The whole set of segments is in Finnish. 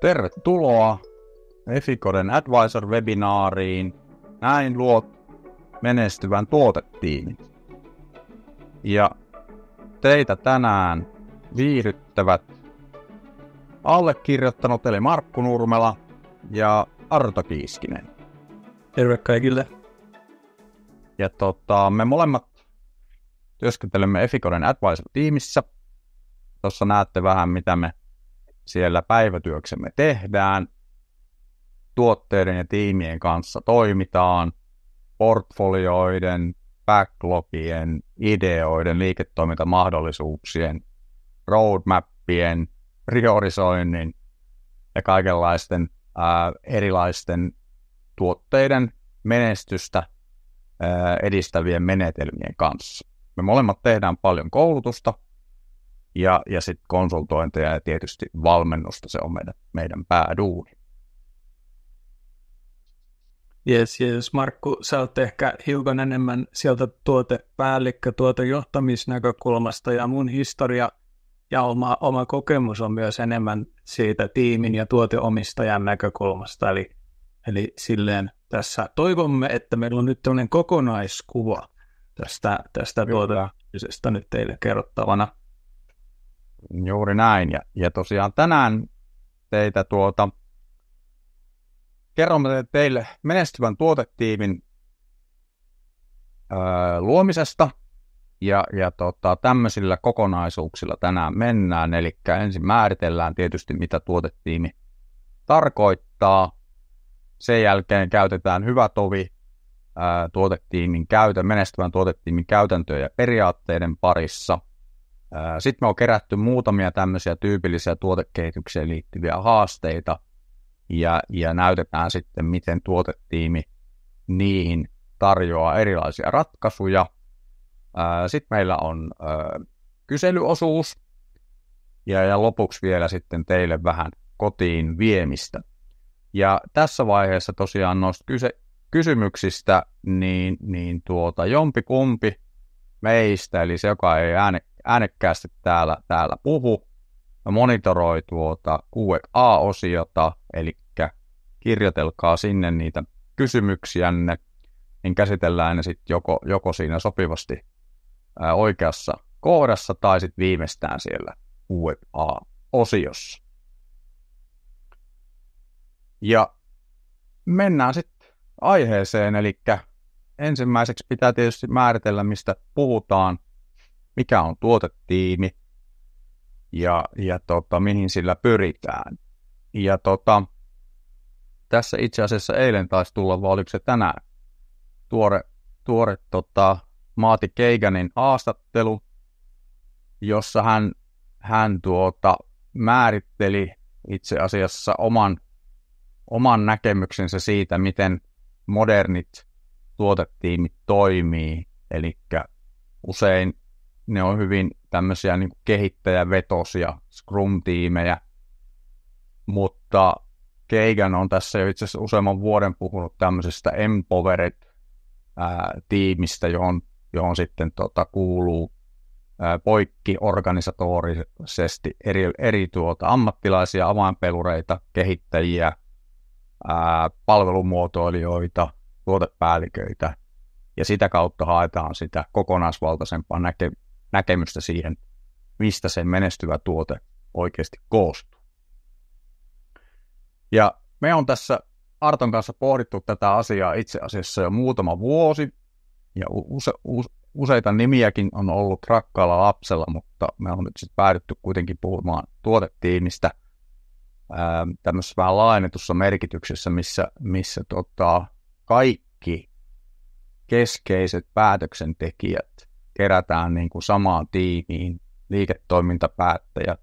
Tervetuloa Efikoden Advisor-webinaariin. Näin luot menestyvän tuotetiimin. Ja teitä tänään viihdyttävät allekirjoittanut eli Markku Nurmela ja Arto Kiiskinen. Terve kaikille. Ja tota, me molemmat työskentelemme Efikoden Advisor-tiimissä. Tuossa näette vähän, mitä me siellä päivätyöksemme tehdään, tuotteiden ja tiimien kanssa toimitaan, portfolioiden, backlogien, ideoiden, liiketoimintamahdollisuuksien, roadmappien, priorisoinnin ja kaikenlaisten ää, äh, erilaisten tuotteiden menestystä ää, äh, edistävien menetelmien kanssa. Me molemmat tehdään paljon koulutusta, ja, ja sitten konsultointeja ja tietysti valmennusta, se on meidän, meidän pääduuni. Jes, jes. Markku, sä oot ehkä hiukan enemmän sieltä tuotepäällikkö, tuotejohtamisnäkökulmasta ja mun historia ja oma, oma kokemus on myös enemmän siitä tiimin ja tuoteomistajan näkökulmasta. Eli, eli silleen tässä toivomme, että meillä on nyt tämmöinen kokonaiskuva tästä, tästä tuoteomisesta nyt teille kerrottavana. Juuri näin. Ja, ja tosiaan tänään teitä tuota, kerromme teille menestyvän tuotetiimin öö, luomisesta. Ja, ja tota, tämmöisillä kokonaisuuksilla tänään mennään. Eli ensin määritellään tietysti, mitä tuotetiimi tarkoittaa. Sen jälkeen käytetään hyvä tovi tuotetiimin käytön, menestyvän tuotetiimin käytäntöjä ja periaatteiden parissa – sitten me on kerätty muutamia tämmöisiä tyypillisiä tuotekehitykseen liittyviä haasteita ja, ja näytetään sitten, miten tuotetiimi niihin tarjoaa erilaisia ratkaisuja. Sitten meillä on kyselyosuus ja, ja lopuksi vielä sitten teille vähän kotiin viemistä. Ja tässä vaiheessa tosiaan noista kyse, kysymyksistä, niin, niin tuota, jompi kumpi meistä, eli se, joka ei ääne, äänekkäästi täällä, täällä puhu. Mä monitoroi tuota Q&A-osiota, eli kirjoitelkaa sinne niitä kysymyksiänne, niin käsitellään ne sitten joko, joko siinä sopivasti ää, oikeassa kohdassa tai sitten viimeistään siellä Q&A-osiossa. Ja mennään sitten aiheeseen, eli ensimmäiseksi pitää tietysti määritellä, mistä puhutaan mikä on tuotetiimi ja, ja tota, mihin sillä pyritään. Ja tota, tässä itse asiassa eilen taisi tulla, vai oliko se tänään, tuore, tuore tota, Maati Keiganin haastattelu, jossa hän, hän tuota, määritteli itse asiassa oman, oman näkemyksensä siitä, miten modernit tuotetiimit toimii. Eli usein ne on hyvin tämmöisiä niin kehittäjävetosia Scrum-tiimejä, mutta Keigan on tässä jo itse asiassa useamman vuoden puhunut tämmöisestä Empowered-tiimistä, johon, johon sitten tota, kuuluu organisatorisesti eri, eri tuota, ammattilaisia, avainpelureita, kehittäjiä, ää, palvelumuotoilijoita, tuotepäälliköitä, ja sitä kautta haetaan sitä kokonaisvaltaisempaa näke- näkemystä siihen, mistä sen menestyvä tuote oikeasti koostuu. Ja me on tässä Arton kanssa pohdittu tätä asiaa itse asiassa jo muutama vuosi, ja use, use, useita nimiäkin on ollut rakkaalla lapsella, mutta me on nyt sitten päädytty kuitenkin puhumaan tuotetiimistä ää, tämmöisessä vähän laajennetussa merkityksessä, missä, missä tota, kaikki keskeiset päätöksentekijät kerätään niin kuin samaan tiimiin liiketoimintapäättäjät,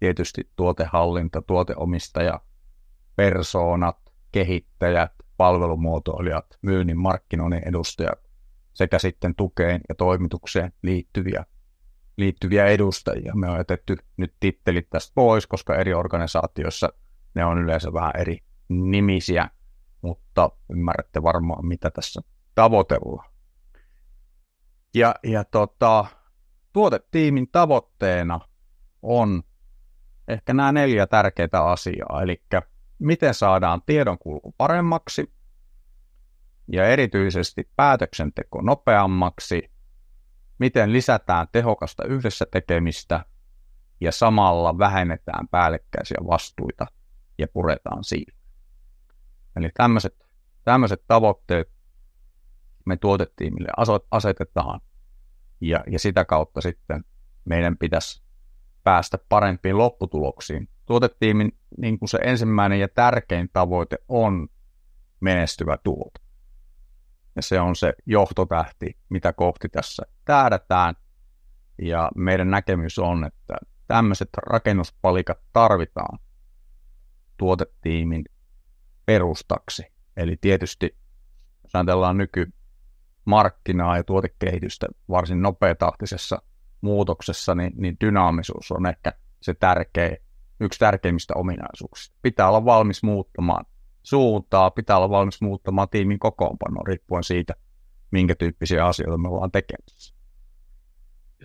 tietysti tuotehallinta, tuoteomistaja, persoonat, kehittäjät, palvelumuotoilijat, myynnin markkinoinnin edustajat sekä sitten tukeen ja toimitukseen liittyviä, liittyviä edustajia. Me on jätetty nyt tittelit tästä pois, koska eri organisaatioissa ne on yleensä vähän eri nimisiä, mutta ymmärrätte varmaan, mitä tässä tavoitellaan. Ja, ja tota, tuotetiimin tavoitteena on ehkä nämä neljä tärkeitä asiaa, eli miten saadaan tiedonkulku paremmaksi ja erityisesti päätöksenteko nopeammaksi, miten lisätään tehokasta yhdessä tekemistä ja samalla vähennetään päällekkäisiä vastuita ja puretaan siitä. Eli tämmöiset, tämmöiset tavoitteet me tuotetiimille asetetaan ja, ja sitä kautta sitten meidän pitäisi päästä parempiin lopputuloksiin. Tuotetiimin niin kuin se ensimmäinen ja tärkein tavoite on menestyvä tuote. Ja se on se johtotähti, mitä kohti tässä tähdätään. Ja meidän näkemys on, että tämmöiset rakennuspalikat tarvitaan tuotetiimin perustaksi. Eli tietysti, jos ajatellaan nyky, markkinaa ja tuotekehitystä varsin nopeatahtisessa muutoksessa, niin, niin dynaamisuus on ehkä se tärkeä, yksi tärkeimmistä ominaisuuksista. Pitää olla valmis muuttamaan suuntaa, pitää olla valmis muuttamaan tiimin kokoonpanoa riippuen siitä, minkä tyyppisiä asioita me ollaan tekemässä.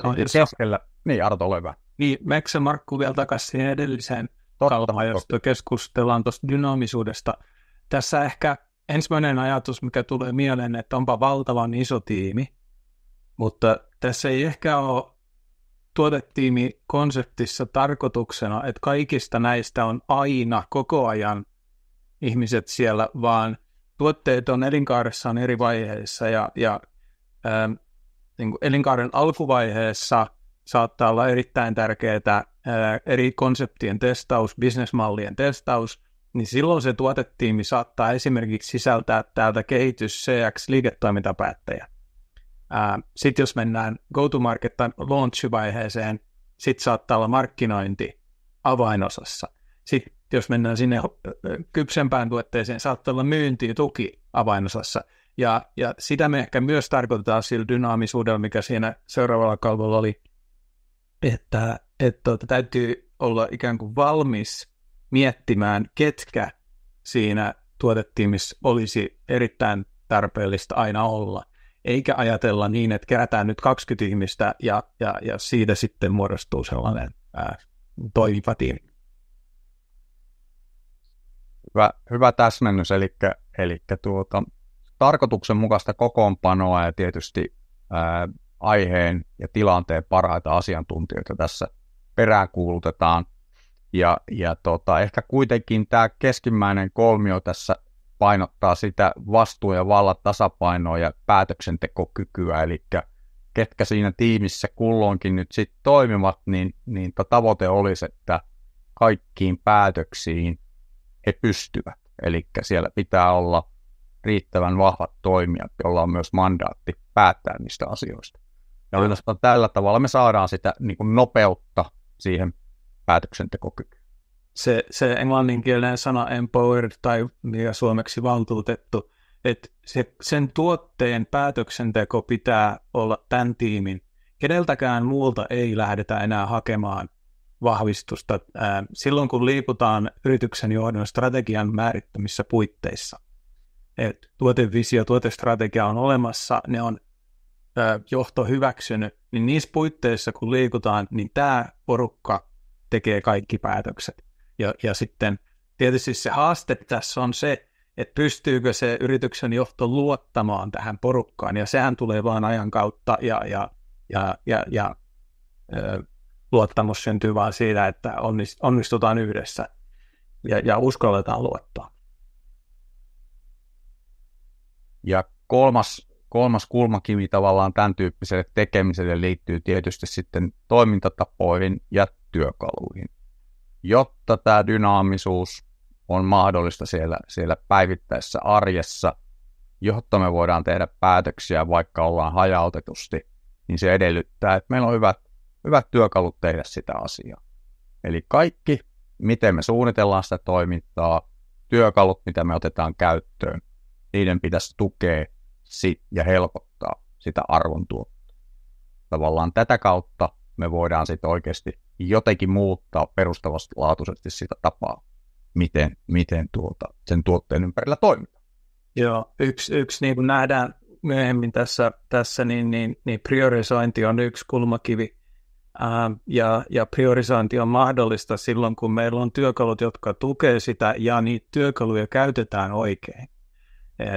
Joo, jos... keskellä, niin Arto, ole hyvä. Niin, meneekö se Markku vielä takaisin siihen edelliseen Totta, kautaan, keskustellaan tuosta dynaamisuudesta. Tässä ehkä ensimmäinen ajatus, mikä tulee mieleen, että onpa valtavan iso tiimi, mutta tässä ei ehkä ole tuotetiimi konseptissa tarkoituksena, että kaikista näistä on aina koko ajan ihmiset siellä, vaan tuotteet on elinkaaressaan eri vaiheissa ja, ja ähm, niin kuin elinkaaren alkuvaiheessa saattaa olla erittäin tärkeää ää, äh, eri konseptien testaus, bisnesmallien testaus, niin silloin se tuotetiimi saattaa esimerkiksi sisältää täältä kehitys, CX, liiketoimintapäättäjä. Sitten jos mennään go-to-market tai launch-vaiheeseen, sitten saattaa olla markkinointi avainosassa. Sitten jos mennään sinne kypsempään tuotteeseen, saattaa olla myynti ja tuki avainosassa. Ja, ja sitä me ehkä myös tarkoitetaan sillä dynaamisuudella, mikä siinä seuraavalla kalvolla oli, että, että tuota, täytyy olla ikään kuin valmis – miettimään, ketkä siinä tuotetiimissä olisi erittäin tarpeellista aina olla. Eikä ajatella niin, että kerätään nyt 20 ihmistä ja, ja, ja siitä sitten muodostuu sellainen ää, toimiva tiimi. Hyvä, hyvä täsmennys, eli, eli tuota, tarkoituksenmukaista kokoonpanoa ja tietysti ää, aiheen ja tilanteen parhaita asiantuntijoita tässä peräänkuulutetaan – ja, ja tota, ehkä kuitenkin tämä keskimmäinen kolmio tässä painottaa sitä vastuu- ja vallan tasapainoa ja päätöksentekokykyä, eli ketkä siinä tiimissä kulloinkin nyt sitten toimivat, niin, niin tota tavoite olisi, että kaikkiin päätöksiin he pystyvät. Eli siellä pitää olla riittävän vahvat toimijat, joilla on myös mandaatti päättää niistä asioista. Ja tällä tavalla me saadaan sitä niin kuin nopeutta siihen päätöksentekokyky. Se, se englanninkielinen sana empowered tai mikä niin suomeksi valtuutettu, että se, sen tuotteen päätöksenteko pitää olla tämän tiimin. Keneltäkään muulta ei lähdetä enää hakemaan vahvistusta silloin, kun liikutaan yrityksen johdon strategian määrittämissä puitteissa. Et tuotevisio, tuotestrategia on olemassa, ne on johto hyväksynyt, niin niissä puitteissa, kun liikutaan, niin tämä porukka tekee kaikki päätökset. Ja, ja sitten tietysti se haaste tässä on se, että pystyykö se yrityksen johto luottamaan tähän porukkaan, ja sehän tulee vaan ajan kautta, ja, ja, ja, ja, ja ö, luottamus syntyy vaan siitä, että onnistutaan yhdessä ja, ja uskalletaan luottaa. Ja kolmas, kolmas kulmakivi tavallaan tämän tyyppiselle tekemiselle liittyy tietysti sitten toimintatapoihin ja työkaluihin, jotta tämä dynaamisuus on mahdollista siellä, siellä päivittäisessä arjessa, jotta me voidaan tehdä päätöksiä, vaikka ollaan hajautetusti, niin se edellyttää, että meillä on hyvät, hyvät työkalut tehdä sitä asiaa. Eli kaikki, miten me suunnitellaan sitä toimintaa, työkalut, mitä me otetaan käyttöön, niiden pitäisi tukea sit ja helpottaa sitä arvontuottoa. Tavallaan tätä kautta me voidaan sitten oikeasti jotenkin muuttaa perustavasti laatuisesti sitä tapaa, miten, miten tuota, sen tuotteen ympärillä toimitaan. Joo, yksi, yksi niin kuin nähdään myöhemmin tässä, tässä niin, niin, niin priorisointi on yksi kulmakivi, ää, ja, ja priorisointi on mahdollista silloin, kun meillä on työkalut, jotka tukee sitä, ja niitä työkaluja käytetään oikein. Ee,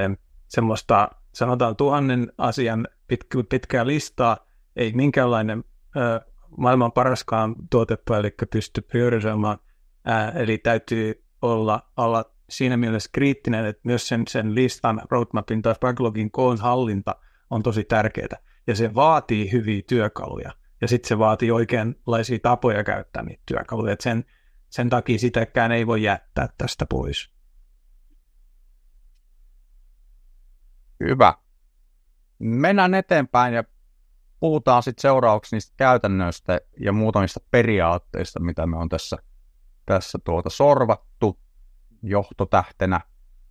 semmoista, sanotaan tuhannen asian pit, pitkää listaa, ei minkäänlainen maailman paraskaan tuotepäällikkö pysty priorisoimaan. Eli täytyy olla, olla siinä mielessä kriittinen, että myös sen, sen listan, roadmapin tai backlogin koon hallinta on tosi tärkeää. Ja se vaatii hyviä työkaluja. Ja sitten se vaatii oikeanlaisia tapoja käyttää niitä työkaluja. Et sen, sen takia sitäkään ei voi jättää tästä pois. Hyvä. Mennään eteenpäin ja puhutaan sitten seuraavaksi niistä käytännöistä ja muutamista periaatteista, mitä me on tässä, tässä tuota sorvattu johtotähtenä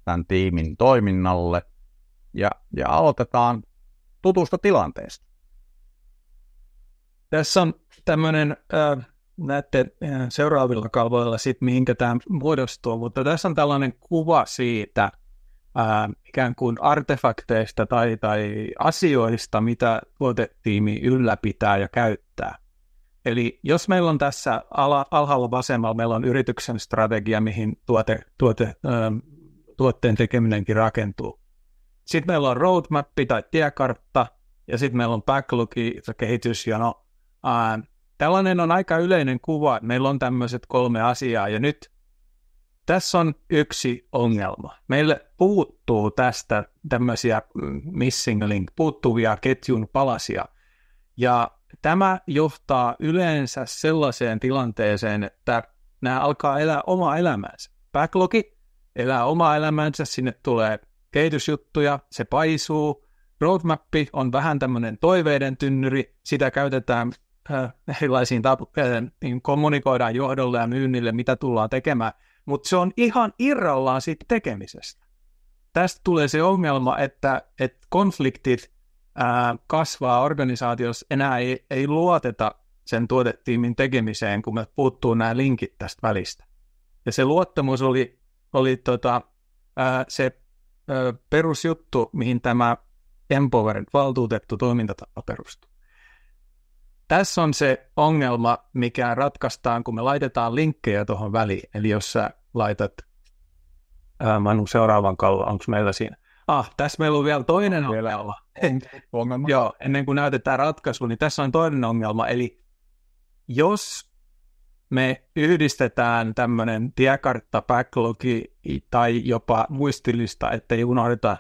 tämän tiimin toiminnalle. Ja, ja aloitetaan tutusta tilanteesta. Tässä on tämmöinen, äh, näette seuraavilla kalvoilla sitten, mihinkä tämä muodostuu, mutta tässä on tällainen kuva siitä – ää, ikään kuin artefakteista tai, tai asioista, mitä tuotetiimi ylläpitää ja käyttää. Eli jos meillä on tässä ala, alhaalla vasemmalla, meillä on yrityksen strategia, mihin tuote, tuote, ää, tuotteen tekeminenkin rakentuu. Sitten meillä on roadmap tai tiekartta, ja sitten meillä on backlogi, kehitysjono. Ää, tällainen on aika yleinen kuva, että meillä on tämmöiset kolme asiaa, ja nyt tässä on yksi ongelma. Meille puuttuu tästä tämmöisiä mm, missing link, puuttuvia ketjun palasia. Ja tämä johtaa yleensä sellaiseen tilanteeseen, että nämä alkaa elää omaa elämäänsä. Backlogi elää omaa elämäänsä, sinne tulee kehitysjuttuja, se paisuu. Roadmap on vähän tämmöinen toiveiden tynnyri, sitä käytetään äh, erilaisiin tapoihin, äh, niin kommunikoidaan johdolle ja myynnille, mitä tullaan tekemään – mutta se on ihan irrallaan siitä tekemisestä. Tästä tulee se ongelma, että, että konfliktit ää, kasvaa organisaatiossa, enää ei, ei luoteta sen tuotetiimin tekemiseen, kun me puuttuu nämä linkit tästä välistä. Ja se luottamus oli, oli tota, ää, se ää, perusjuttu, mihin tämä Empowered valtuutettu toimintatapa perustuu. Tässä on se ongelma, mikä ratkaistaan, kun me laitetaan linkkejä tuohon väliin. Eli jos sä laitat, ää, mä seuraavan kallon, onko meillä siinä? Ah, tässä meillä on vielä toinen ongelma. ongelma. Joo, ennen kuin näytetään ratkaisu, niin tässä on toinen ongelma. Eli jos me yhdistetään tämmöinen tiekartta, backlogi tai jopa muistilista, ettei unohdeta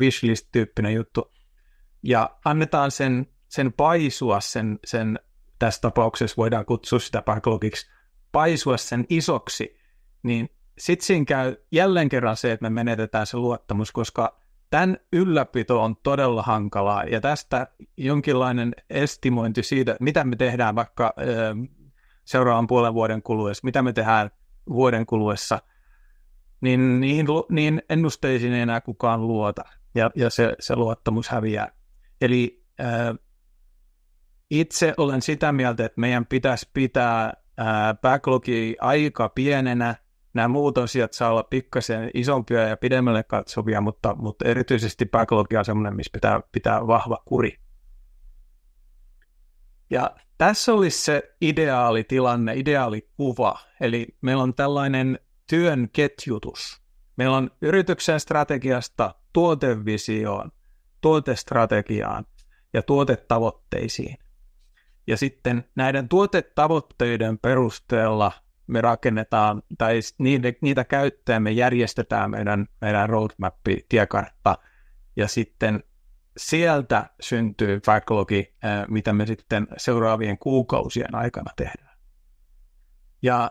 wishlist-tyyppinen juttu, ja annetaan sen sen paisua sen, sen tässä tapauksessa voidaan kutsua sitä backlogiksi, paisua sen isoksi, niin sitten siinä käy jälleen kerran se, että me menetetään se luottamus, koska tämän ylläpito on todella hankalaa ja tästä jonkinlainen estimointi siitä, mitä me tehdään vaikka ö, ähm, seuraavan puolen vuoden kuluessa, mitä me tehdään vuoden kuluessa, niin niihin, niin ennusteisiin ei enää kukaan luota ja, ja se, se luottamus häviää. Eli äh, itse olen sitä mieltä, että meidän pitäisi pitää ää, backlogi aika pienenä. Nämä muut asiat saa olla pikkasen isompia ja pidemmälle katsovia, mutta, mutta erityisesti backlogi on semmoinen, missä pitää, pitää vahva kuri. Ja tässä olisi se ideaali tilanne, ideaali kuva. Eli meillä on tällainen työn ketjutus. Meillä on yrityksen strategiasta tuotevisioon, tuotestrategiaan ja tuotetavoitteisiin. Ja sitten näiden tuotetavoitteiden perusteella me rakennetaan, tai niitä, niitä käyttäen me järjestetään meidän, meidän roadmap-tiekartta, ja sitten sieltä syntyy backlogi, eh, mitä me sitten seuraavien kuukausien aikana tehdään. Ja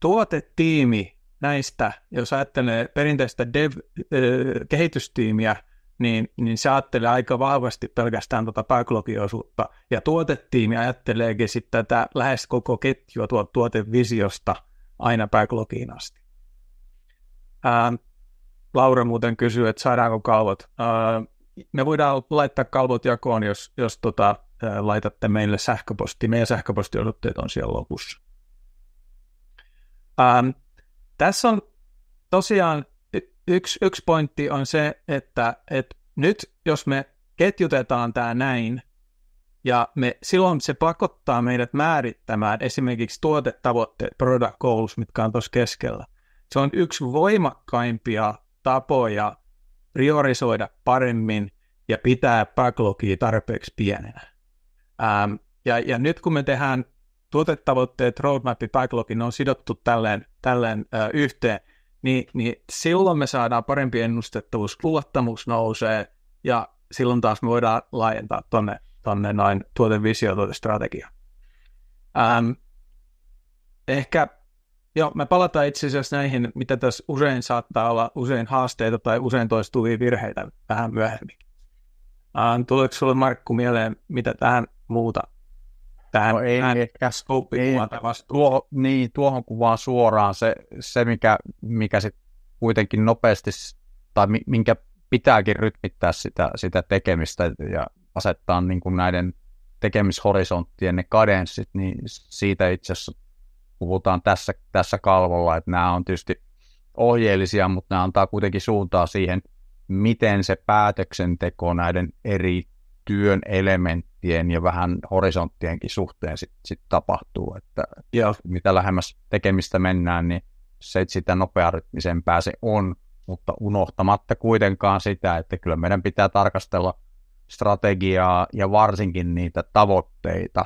tuotetiimi näistä, jos ajattelee perinteistä dev, eh, kehitystiimiä, niin, niin se ajattelee aika vahvasti pelkästään tuota backlogiosuutta ja tuotettiin ja ajatteleekin sitten tätä lähes koko ketjua tuot tuotevisiosta aina backlogiin asti. Ää, ähm, Laura muuten kysyy, että saadaanko kalvot. Ää, äh, me voidaan laittaa kalvot jakoon, jos, jos tota, ää, äh, laitatte meille sähköposti. Meidän sähköpostiosoitteet on siellä lopussa. Ää, ähm, tässä on tosiaan yksi, yksi pointti on se, että, että nyt jos me ketjutetaan tämä näin, ja me, silloin se pakottaa meidät määrittämään esimerkiksi tuotetavoitteet, product goals, mitkä on tuossa keskellä. Se on yksi voimakkaimpia tapoja priorisoida paremmin ja pitää backlogia tarpeeksi pienenä. Ähm, ja, ja nyt kun me tehdään tuotetavoitteet, roadmap ja backlogin, ne on sidottu tälleen, tälleen äh, yhteen, niin, niin silloin me saadaan parempi ennustettavuus, luottamus nousee, ja silloin taas me voidaan laajentaa tuonne tonne noin tuotevisio, tuotestrategia. Ähm, ehkä, joo, me palataan itse asiassa näihin, mitä tässä usein saattaa olla, usein haasteita tai usein toistuvia virheitä vähän myöhemmin. Ähm, tuleeko sinulle Markku mieleen, mitä tähän muuta Tähän, no ei tähän ehkä ei, tuo, niin, tuohon kuvaan suoraan se, se mikä, mikä sit kuitenkin nopeasti, tai minkä pitääkin rytmittää sitä, sitä tekemistä ja asettaa niin kuin näiden tekemishorisonttien ne kadenssit, niin siitä itse asiassa puhutaan tässä, tässä kalvolla, että nämä on tietysti ohjeellisia, mutta nämä antaa kuitenkin suuntaa siihen, miten se päätöksenteko näiden eri työn elementtien ja vähän horisonttienkin suhteen sitten sit tapahtuu. Että ja. mitä lähemmäs tekemistä mennään, niin se sitä nopearytmisempää se on, mutta unohtamatta kuitenkaan sitä, että kyllä meidän pitää tarkastella strategiaa ja varsinkin niitä tavoitteita,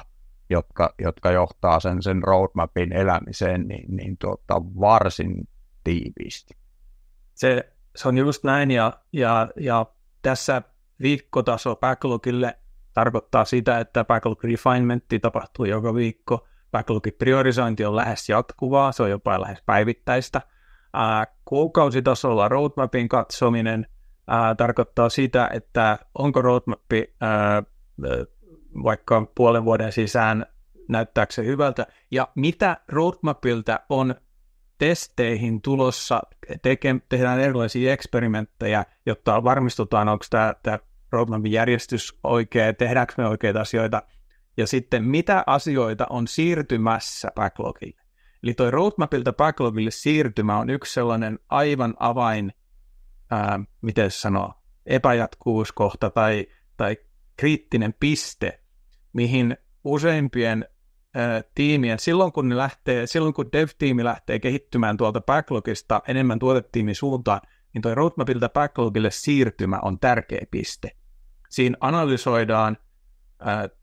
jotka, jotka johtaa sen, sen roadmapin elämiseen niin, niin tuota, varsin tiiviisti. Se, se on just näin ja, ja, ja tässä viikkotaso backlogille tarkoittaa sitä, että backlog refinementti tapahtuu joka viikko, backlogin priorisointi on lähes jatkuvaa, se on jopa lähes päivittäistä. Ää, kuukausitasolla roadmapin katsominen ää, tarkoittaa sitä, että onko roadmap vaikka puolen vuoden sisään näyttääkö se hyvältä, ja mitä roadmapilta on testeihin tulossa, teke, tehdään erilaisia eksperimenttejä, jotta varmistutaan, onko tämä roadmapin järjestys oikein, tehdäänkö me oikeita asioita, ja sitten mitä asioita on siirtymässä backlogille. Eli toi roadmapilta backlogille siirtymä on yksi sellainen aivan avain, ää, miten sanoa, epäjatkuvuuskohta tai, tai kriittinen piste, mihin useimpien ää, tiimien, silloin kun, ne lähtee, silloin kun dev-tiimi lähtee kehittymään tuolta backlogista enemmän tuotetiimin suuntaan, niin toi roadmapilta backlogille siirtymä on tärkeä piste siinä analysoidaan,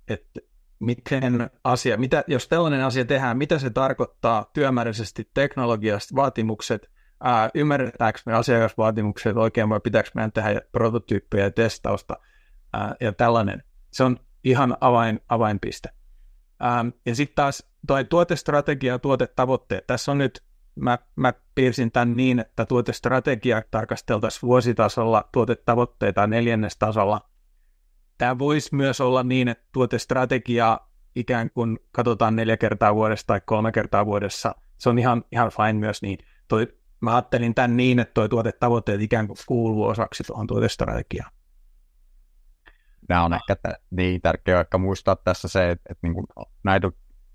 että miten asia, mitä, jos tällainen asia tehdään, mitä se tarkoittaa työmääräisesti teknologiasta, vaatimukset, ää, ymmärretäänkö me asiakasvaatimukset oikein vai pitääkö meidän tehdä prototyyppejä ja testausta ää, ja tällainen. Se on ihan avain, avainpiste. Ää, ja sitten taas toi tuotestrategia ja tuotetavoitteet. Tässä on nyt, mä, mä piirsin tämän niin, että tuotestrategia tarkasteltaisiin vuositasolla, tuotetavoitteita neljännes tasolla – Tämä voisi myös olla niin, että tuotestrategia ikään kuin katsotaan neljä kertaa vuodessa tai kolme kertaa vuodessa. Se on ihan, ihan fine myös niin. Toi, mä ajattelin tämän niin, että tuo tuotetavoitteet ikään kuin kuuluu osaksi tuohon tuotestrategiaan. Nämä on ehkä t- niin tärkeää ehkä muistaa tässä se, että, että niin kuin näitä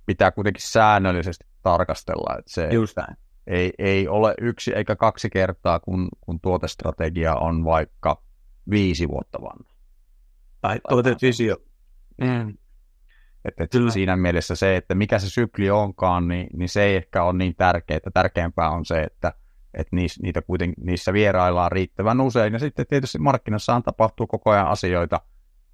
pitää kuitenkin säännöllisesti tarkastella. Että se Just näin. Ei, ei ole yksi eikä kaksi kertaa, kun, kun tuotestrategia on vaikka viisi vuotta vanha tai tuotevisio. Mm. Että, että Kyllä. siinä mielessä se, että mikä se sykli onkaan, niin, niin se ei ehkä ole niin tärkeää. Tärkeämpää on se, että, että niissä, niitä kuiten, niissä vieraillaan riittävän usein. Ja sitten tietysti markkinassaan tapahtuu koko ajan asioita.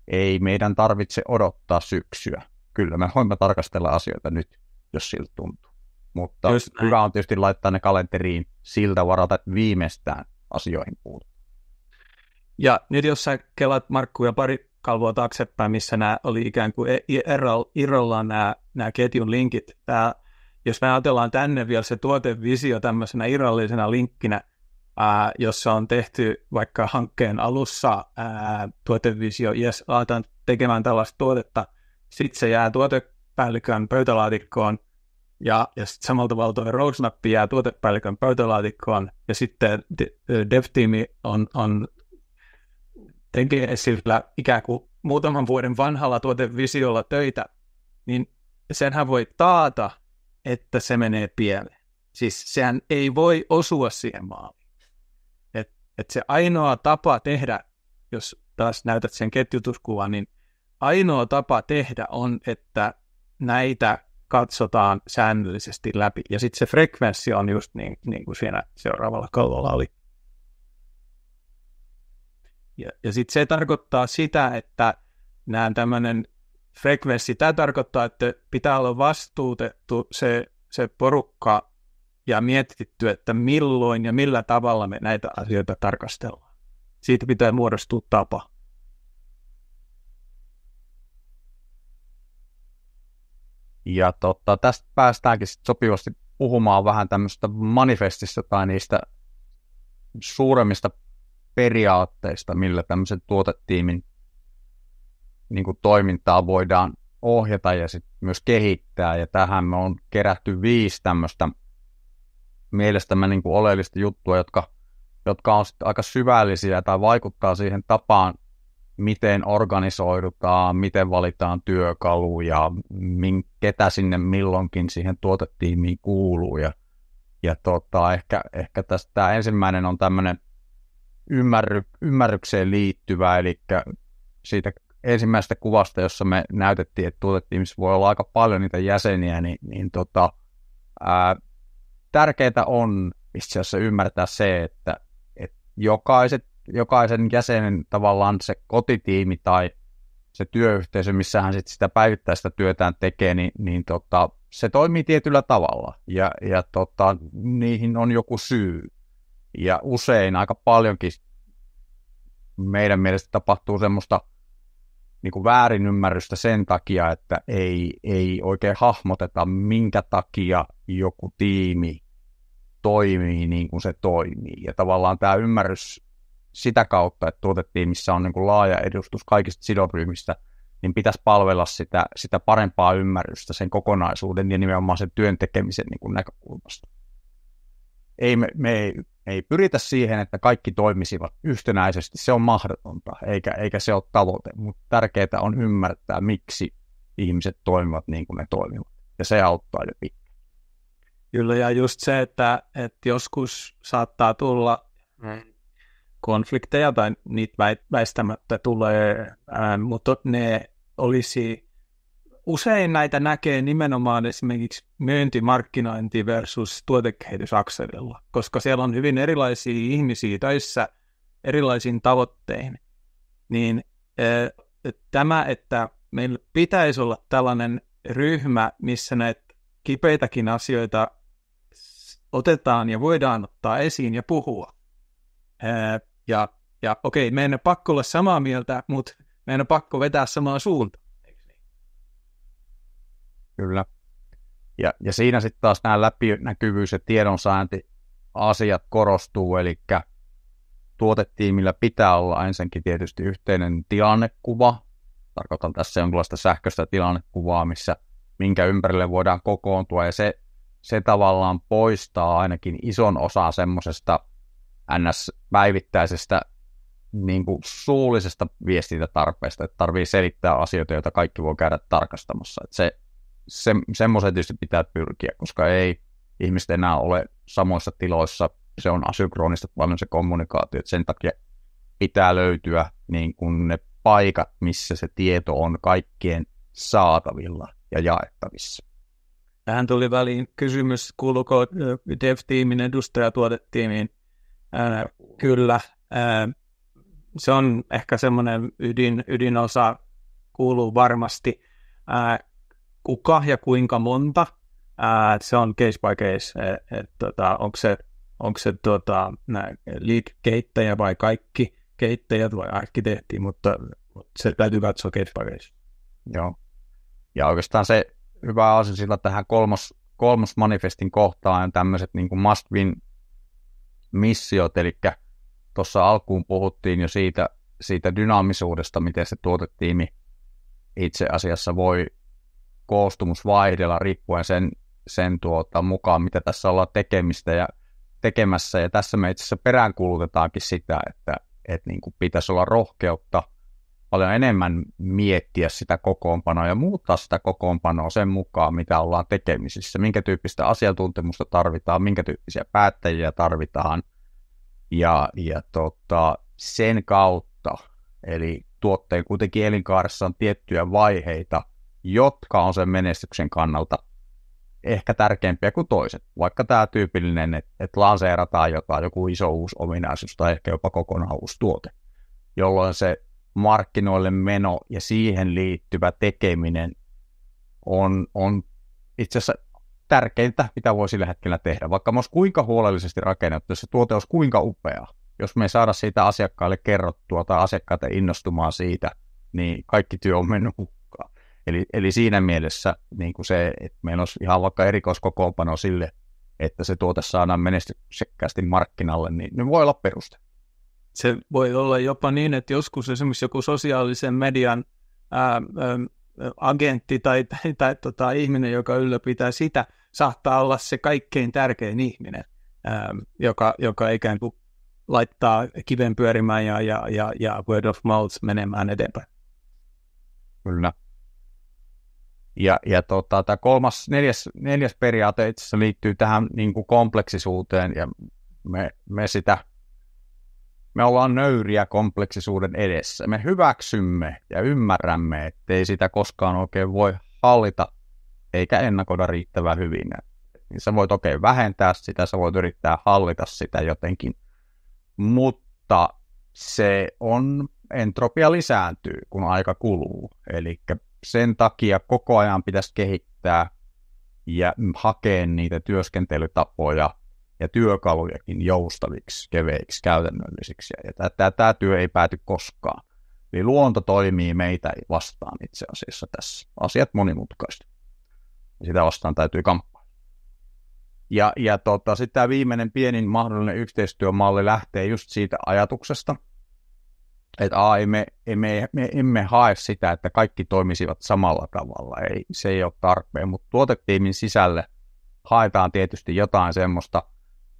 Ei meidän tarvitse odottaa syksyä. Kyllä me voimme tarkastella asioita nyt, jos siltä tuntuu. Mutta Just näin. hyvä on tietysti laittaa ne kalenteriin siltä varalta, että viimeistään asioihin puhutaan. Ja nyt jos sä kelaat Markku ja pari kalvoa taaksepäin, missä nämä oli ikään kuin e- irrallaan nämä, nämä ketjun linkit. Tämä, jos me ajatellaan tänne vielä se tuotevisio tämmöisenä irrallisena linkkinä, ää, jossa on tehty vaikka hankkeen alussa ää, tuotevisio, jes, aletaan tekemään tällaista tuotetta, sitten se jää tuotepäällikön pöytälaatikkoon, ja, ja sitten samalla tavalla tuo roadmap jää tuotepäällikön pöytälaatikkoon, ja sitten dev-tiimi on, on tekee ikään kuin muutaman vuoden vanhalla tuotevisiolla töitä, niin senhän voi taata, että se menee pieleen. Siis sehän ei voi osua siihen maaliin. Et, et se ainoa tapa tehdä, jos taas näytät sen ketjutuskuvan, niin ainoa tapa tehdä on, että näitä katsotaan säännöllisesti läpi. Ja sitten se frekvenssi on just niin, niin kuin siinä seuraavalla kallolla oli. Ja, ja sitten se tarkoittaa sitä, että nämä tämmöinen frekvenssi, tämä tarkoittaa, että pitää olla vastuutettu se, se porukka ja mietitty, että milloin ja millä tavalla me näitä asioita tarkastellaan. Siitä pitää muodostua tapa. Ja totta, tästä päästäänkin sit sopivasti puhumaan vähän tämmöistä manifestista tai niistä suuremmista periaatteista, millä tämmöisen tuotetiimin niin kuin toimintaa voidaan ohjata ja sit myös kehittää. Ja tähän me on kerätty viisi tämmöistä mielestämme niin kuin oleellista juttua, jotka, jotka on aika syvällisiä tai vaikuttaa siihen tapaan, miten organisoidutaan, miten valitaan työkaluja, min, ketä sinne milloinkin siihen tuotetiimiin kuuluu. Ja, ja tota, ehkä, ehkä tästä tämä ensimmäinen on tämmöinen ymmärry, ymmärrykseen liittyvää, eli siitä ensimmäisestä kuvasta, jossa me näytettiin, että tuotetiimissä voi olla aika paljon niitä jäseniä, niin, niin tota, ää, tärkeää on itse asiassa ymmärtää se, että, että jokaiset, jokaisen jäsenen tavallaan se kotitiimi tai se työyhteisö, missä hän sit sitä päivittäistä työtään tekee, niin, niin tota, se toimii tietyllä tavalla ja, ja tota, niihin on joku syy. Ja usein aika paljonkin meidän mielestä tapahtuu semmoista niin kuin väärinymmärrystä sen takia, että ei, ei oikein hahmoteta, minkä takia joku tiimi toimii niin kuin se toimii. Ja tavallaan tämä ymmärrys sitä kautta, että tuotetiimissä on niin kuin laaja edustus kaikista sidosryhmistä, niin pitäisi palvella sitä, sitä parempaa ymmärrystä sen kokonaisuuden ja nimenomaan sen työn tekemisen niin kuin näkökulmasta. Ei, me, me ei ei pyritä siihen, että kaikki toimisivat yhtenäisesti. Se on mahdotonta, eikä, eikä se ole tavoite. Mutta tärkeää on ymmärtää, miksi ihmiset toimivat niin kuin ne toimivat. Ja se auttaa jo pitkään. Kyllä, ja just se, että, että joskus saattaa tulla mm, konflikteja, tai niitä väistämättä tulee, mutta ne olisi usein näitä näkee nimenomaan esimerkiksi myyntimarkkinointi versus tuotekehitysakselilla, koska siellä on hyvin erilaisia ihmisiä töissä erilaisiin tavoitteihin. Niin eh, tämä, että meillä pitäisi olla tällainen ryhmä, missä näitä kipeitäkin asioita otetaan ja voidaan ottaa esiin ja puhua. Eh, ja, ja okei, meidän on pakko olla samaa mieltä, mutta meidän on pakko vetää samaa suuntaan. Kyllä. Ja, ja siinä sitten taas nämä läpinäkyvyys ja tiedonsaanti asiat korostuu, eli tuotetiimillä pitää olla ensinnäkin tietysti yhteinen tilannekuva, tarkoitan tässä jonkinlaista sähköistä tilannekuvaa, missä minkä ympärille voidaan kokoontua, ja se, se tavallaan poistaa ainakin ison osan semmoisesta NS-päivittäisestä niin kuin suullisesta viestintätarpeesta, että tarvii selittää asioita, joita kaikki voi käydä tarkastamassa. Että se, se, semmoiseen tietysti pitää pyrkiä, koska ei ihmiset enää ole samoissa tiloissa. Se on asynkronista paljon se kommunikaatio, että sen takia pitää löytyä niin kuin ne paikat, missä se tieto on kaikkien saatavilla ja jaettavissa. Tähän tuli väliin kysymys, kuuluuko äh, dev-tiimin edustaja tuotetiimiin? Ää, äh, kyllä. Ää, äh, se on ehkä semmoinen ydin, ydinosa, kuuluu varmasti. Ää, kuka ja kuinka monta, ää, se on case by case, että et, tota, onko se, onko se tota, lead keittäjä vai kaikki keittäjät vai arkkitehti, mutta, mutta se täytyy katsoa case by case. Joo. Ja oikeastaan se hyvä asia sillä tähän kolmos, kolmos manifestin kohtaan on tämmöiset niin must win missiot, eli tuossa alkuun puhuttiin jo siitä, siitä dynaamisuudesta, miten se tuotetiimi itse asiassa voi koostumus vaihdella riippuen sen, sen tuota, mukaan, mitä tässä ollaan tekemistä ja tekemässä. Ja tässä me itse asiassa peräänkuulutetaankin sitä, että, että niin kuin pitäisi olla rohkeutta paljon enemmän miettiä sitä kokoonpanoa ja muuttaa sitä kokoonpanoa sen mukaan, mitä ollaan tekemisissä, minkä tyyppistä asiantuntemusta tarvitaan, minkä tyyppisiä päättäjiä tarvitaan. Ja, ja tota, sen kautta, eli tuotteen kuitenkin elinkaaressa on tiettyjä vaiheita – jotka on sen menestyksen kannalta ehkä tärkeimpiä kuin toiset. Vaikka tämä tyypillinen, että et lanseerataan jotain, joku iso uusi ominaisuus tai ehkä jopa kokonaan uusi tuote, jolloin se markkinoille meno ja siihen liittyvä tekeminen on, on itse asiassa tärkeintä, mitä voi sillä hetkellä tehdä. Vaikka me olisi kuinka huolellisesti rakennettu, jos se tuote olisi kuinka upea, jos me ei saada siitä asiakkaille kerrottua tai asiakkaita innostumaan siitä, niin kaikki työ on mennyt Eli, eli siinä mielessä niin kuin se, että meillä olisi ihan vaikka erikoiskokoonpano sille, että se tuote saadaan menestyksekkäästi markkinalle, niin ne voi olla peruste. Se voi olla jopa niin, että joskus esimerkiksi joku sosiaalisen median ää, ä, agentti tai, tai, tai tota, ihminen, joka ylläpitää sitä, saattaa olla se kaikkein tärkein ihminen, ää, joka, joka ikään kuin laittaa kiven pyörimään ja, ja, ja, ja word of mouth menemään eteenpäin. Kyllä. Ja, ja tota, tämä kolmas, neljäs, neljäs periaate itse asiassa liittyy tähän niin kuin kompleksisuuteen ja me, me sitä, me ollaan nöyriä kompleksisuuden edessä. Me hyväksymme ja ymmärrämme, että ei sitä koskaan oikein voi hallita eikä ennakoida riittävän hyvin. Niin sä voit oikein vähentää sitä, sä voit yrittää hallita sitä jotenkin, mutta se on, entropia lisääntyy, kun aika kuluu. Eli sen takia koko ajan pitäisi kehittää ja hakea niitä työskentelytapoja ja työkalujakin joustaviksi, keveiksi, käytännöllisiksi. Ja tämä, tämä työ ei pääty koskaan. Eli luonto toimii meitä vastaan itse asiassa tässä. Asiat monimutkaisesti. Ja sitä vastaan täytyy kamppailla. Ja, ja tota, sitten tämä viimeinen pienin mahdollinen yhteistyömalli lähtee just siitä ajatuksesta, että aa, ei me, ei me, me emme hae sitä, että kaikki toimisivat samalla tavalla, ei, se ei ole tarpeen, mutta tuotetiimin sisälle haetaan tietysti jotain semmoista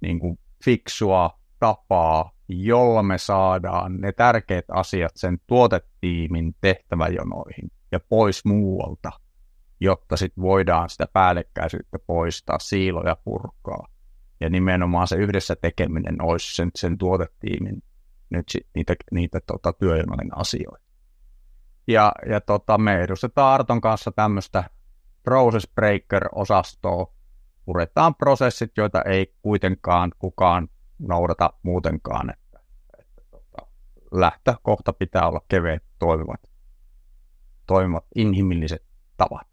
niin kuin fiksua tapaa, jolla me saadaan ne tärkeät asiat sen tuotetiimin tehtäväjonoihin ja pois muualta, jotta sitten voidaan sitä päällekkäisyyttä poistaa, siiloja purkaa. Ja nimenomaan se yhdessä tekeminen olisi sen, sen tuotetiimin nyt sit niitä, niitä tota, työjonojen asioita. Ja, ja tota, me edustetaan Arton kanssa tämmöistä process breaker-osastoa. Puretaan prosessit, joita ei kuitenkaan kukaan noudata muutenkaan. Että, että tota, lähtökohta pitää olla keveet toimivat, toimivat inhimilliset tavat.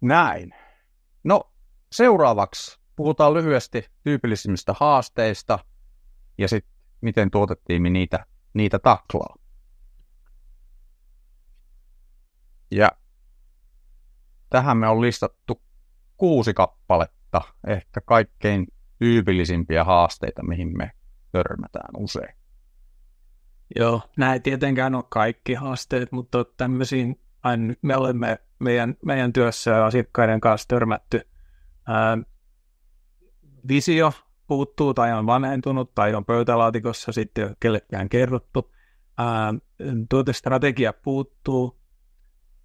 Näin. No seuraavaksi puhutaan lyhyesti tyypillisimmistä haasteista ja sitten miten tuotettiimme niitä, niitä taklaa. Ja tähän me on listattu kuusi kappaletta, ehkä kaikkein tyypillisimpiä haasteita, mihin me törmätään usein. Joo, nämä ei tietenkään ole kaikki haasteet, mutta tämmöisiin aina me olemme meidän, meidän työssä asiakkaiden kanssa törmätty. Ää, visio puuttuu tai on vanhentunut tai on pöytälaatikossa sitten kellekään kerrottu. Ää, ähm, tuotestrategia puuttuu,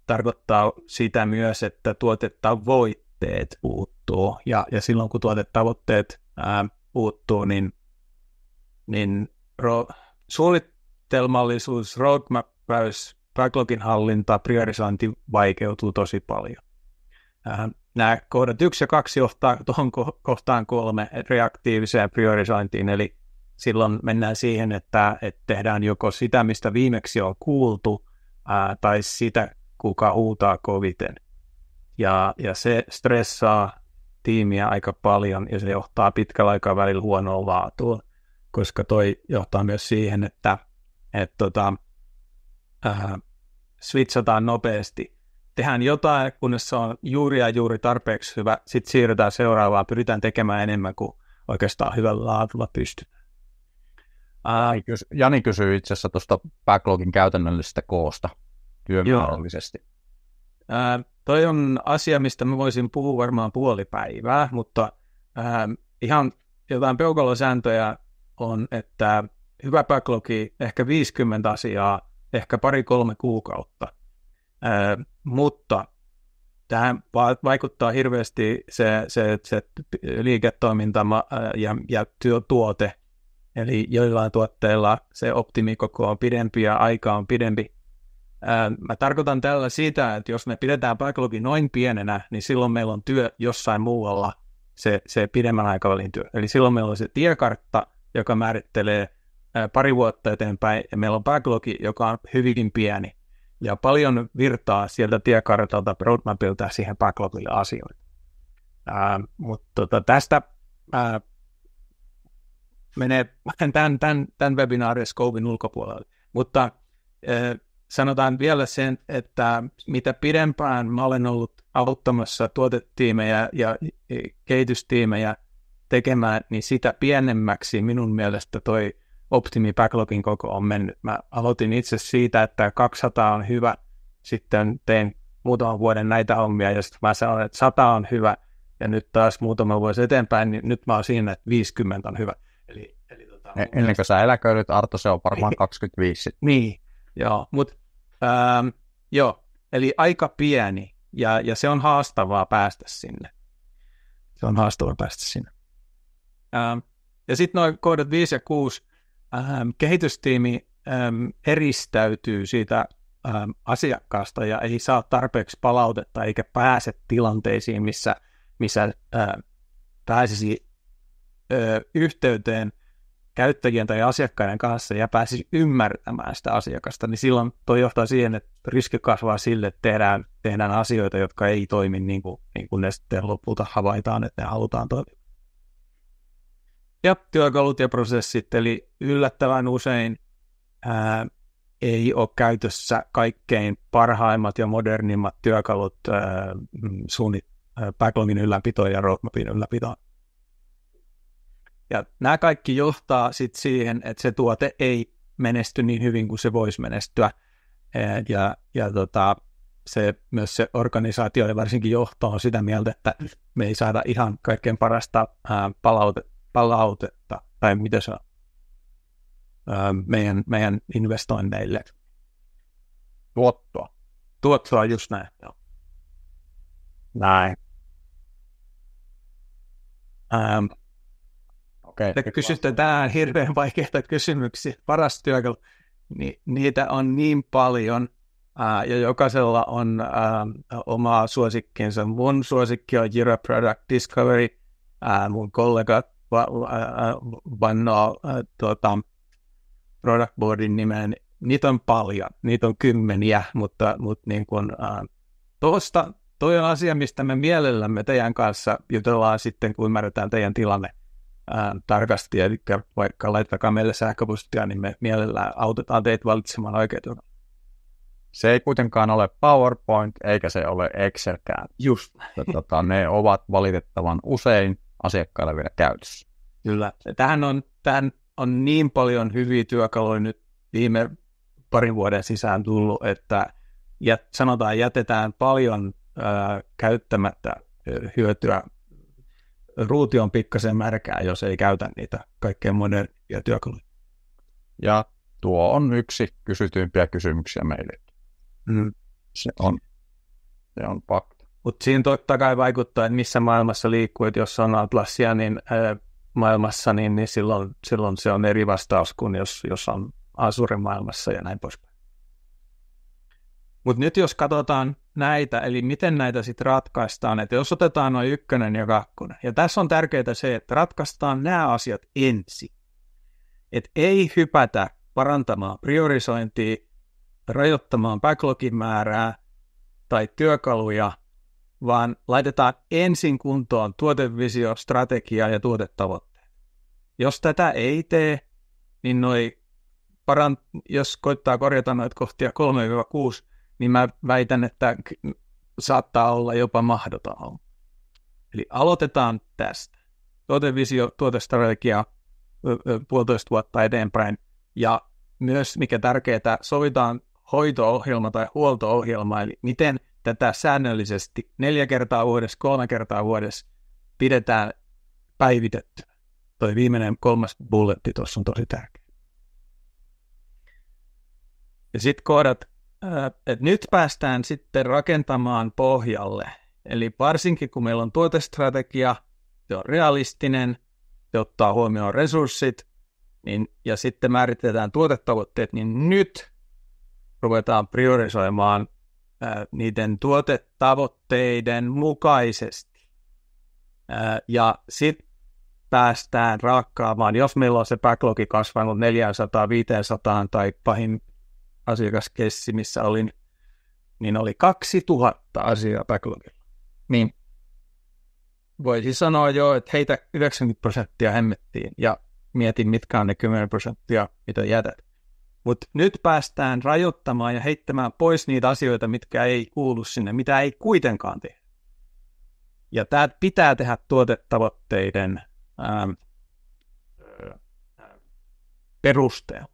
tarkoittaa sitä myös, että tuotetavoitteet puuttuu. Ja, ja silloin kun tuotetavoitteet ää, ähm, puuttuu, niin, niin ro, suunnitelmallisuus, roadmap, backlogin hallinta, priorisointi vaikeutuu tosi paljon. Ää, ähm, nämä kohdat 1 ja 2 johtaa tuohon kohtaan kolme reaktiiviseen priorisointiin, eli silloin mennään siihen, että, että tehdään joko sitä, mistä viimeksi on kuultu, ää, tai sitä, kuka huutaa koviten. Ja, ja se stressaa tiimiä aika paljon ja se johtaa pitkällä aikavälillä huonoon laatuun, koska toi johtaa myös siihen, että et, tota, ää, switchataan nopeasti tehdään jotain, kunnes se on juuri ja juuri tarpeeksi hyvä, sitten siirrytään seuraavaan, pyritään tekemään enemmän kuin oikeastaan hyvällä laadulla pystytään. Ää... Jani kysyy itse asiassa tuosta backlogin käytännöllisestä koosta työmäärällisesti. Tuo toi on asia, mistä mä voisin puhua varmaan puoli päivää, mutta ää, ihan jotain peukalosääntöjä on, että hyvä backlogi, ehkä 50 asiaa, ehkä pari-kolme kuukautta – mutta tähän vaikuttaa hirveästi se, se, se liiketoiminta ja, ja tuote, eli joillain tuotteilla se optimikoko on pidempi ja aika on pidempi. mä tarkoitan tällä sitä, että jos me pidetään backlogi noin pienenä, niin silloin meillä on työ jossain muualla se, se pidemmän aikavälin työ. Eli silloin meillä on se tiekartta, joka määrittelee pari vuotta eteenpäin, ja meillä on backlogi, joka on hyvinkin pieni ja paljon virtaa sieltä tiekartalta, roadmapilta siihen backlogille asioita. Ää, mutta tota, tästä ää, menee tämän, tämän, tämän webinaarin scopein ulkopuolelle. Mutta ää, sanotaan vielä sen, että mitä pidempään mä olen ollut auttamassa tuotetiimejä ja kehitystiimejä tekemään, niin sitä pienemmäksi minun mielestä toi optimi backlogin koko on mennyt. Mä aloitin itse siitä, että 200 on hyvä, sitten tein muutaman vuoden näitä hommia ja sitten mä sanoin, että 100 on hyvä ja nyt taas muutama vuosi eteenpäin, niin nyt mä oon siinä, että 50 on hyvä. Eli, eli tota, e- ennen mielestä... kuin sä eläköidyt, Arto, se on varmaan 25 sitten. niin, joo, mut, ähm, joo, eli aika pieni ja, ja se on haastavaa päästä sinne. Se on haastavaa päästä sinne. Ähm, ja sitten noin kohdat 5 ja 6, ähm, kehitystiimi ähm, eristäytyy siitä ähm, asiakkaasta ja ei saa tarpeeksi palautetta eikä pääse tilanteisiin, missä, missä äh, pääsisi ö, yhteyteen käyttäjien tai asiakkaiden kanssa ja pääsisi ymmärtämään sitä asiakasta, niin silloin tuo johtaa siihen, että riski kasvaa sille, että tehdään, tehdään asioita, jotka ei toimi niin kuin, niin kuin ne sitten lopulta havaitaan, että ne halutaan toimia. Ja työkalut ja prosessit, eli yllättävän usein ää, ei ole käytössä kaikkein parhaimmat ja modernimmat työkalut ää, mm, backlogin ylläpitoon ja roadmapin ylläpitoon. Ja nämä kaikki johtaa sitten siihen, että se tuote ei menesty niin hyvin kuin se voisi menestyä. ja, ja tota, se, myös se organisaatio ja varsinkin johto on sitä mieltä, että me ei saada ihan kaikkein parasta ää, palautetta palautetta tai mitä sä meidän, meidän investoinneille? Tuottoa. Tuottoa just näin. Joo. Näin. Um, okay. Te kysytte tähän hirveän vaikeita kysymyksiä. Paras työkalu, Ni, niitä on niin paljon uh, ja jokaisella on uh, omaa suosikkinsa. Mun suosikki on Jira Product Discovery. Uh, mun kollegat vannoo tuota, product boardin nimeen. Niitä on paljon, niitä on kymmeniä, mutta, mutta niin kuin, ää, tuosta toi on asia, mistä me mielellämme teidän kanssa jutellaan sitten, kun ymmärretään teidän tilanne ää, tarkasti. Eli vaikka laittakaa meille sähköpostia, niin me mielellään autetaan teitä valitsemaan oikeat Se ei kuitenkaan ole PowerPoint, eikä se ole Excelkään. Just. Tota, ne ovat valitettavan usein asiakkailla vielä käytössä. Kyllä. Tähän on, tähän on niin paljon hyviä työkaluja nyt viime parin vuoden sisään tullut, että jät, sanotaan jätetään paljon ää, käyttämättä hyötyä. Ruuti on pikkasen märkää, jos ei käytä niitä kaikkein modernia työkaluja. Ja tuo on yksi kysytyimpiä kysymyksiä meille. Mm. Se on, se on pakko. Mutta siinä totta kai vaikuttaa, että missä maailmassa liikkuu, että jos on atlasia niin, ää, maailmassa, niin, niin silloin, silloin, se on eri vastaus kuin jos, jos on Azurin maailmassa ja näin poispäin. Mutta nyt jos katsotaan näitä, eli miten näitä sitten ratkaistaan, että jos otetaan noin ykkönen ja kakkonen, ja tässä on tärkeää se, että ratkaistaan nämä asiat ensin. Että ei hypätä parantamaan priorisointia, rajoittamaan backlogin määrää tai työkaluja, vaan laitetaan ensin kuntoon tuotevisio, strategia ja tuotetavoitteet. Jos tätä ei tee, niin noi parant- jos koittaa korjata noita kohtia 3-6, niin mä väitän, että saattaa olla jopa mahdoton. Eli aloitetaan tästä. Tuotevisio, tuotestrategia puolitoista vuotta eteenpäin. Ja myös, mikä tärkeää, sovitaan hoito-ohjelma tai huolto-ohjelma, eli miten – tätä säännöllisesti neljä kertaa vuodessa, kolme kertaa vuodessa pidetään päivitetty. Toi viimeinen kolmas bulletti tuossa on tosi tärkeä. Ja sitten kohdat, äh, että nyt päästään sitten rakentamaan pohjalle. Eli varsinkin kun meillä on tuotestrategia, se on realistinen, se ottaa huomioon resurssit, niin, ja sitten määritetään tuotetavoitteet, niin nyt ruvetaan priorisoimaan niiden tuotetavoitteiden mukaisesti. ja sitten päästään raakkaamaan, jos meillä on se backlogi kasvanut 400, 500 tai pahin asiakaskessi, missä olin, niin oli 2000 asiaa backlogilla. Niin voisi sanoa jo, että heitä 90 prosenttia hemmettiin ja mietin, mitkä on ne 10 prosenttia, mitä jätät. Mutta nyt päästään rajoittamaan ja heittämään pois niitä asioita, mitkä ei kuulu sinne, mitä ei kuitenkaan tehdä. Ja tämä pitää tehdä tuotetavoitteiden ää, ähm, perusteella.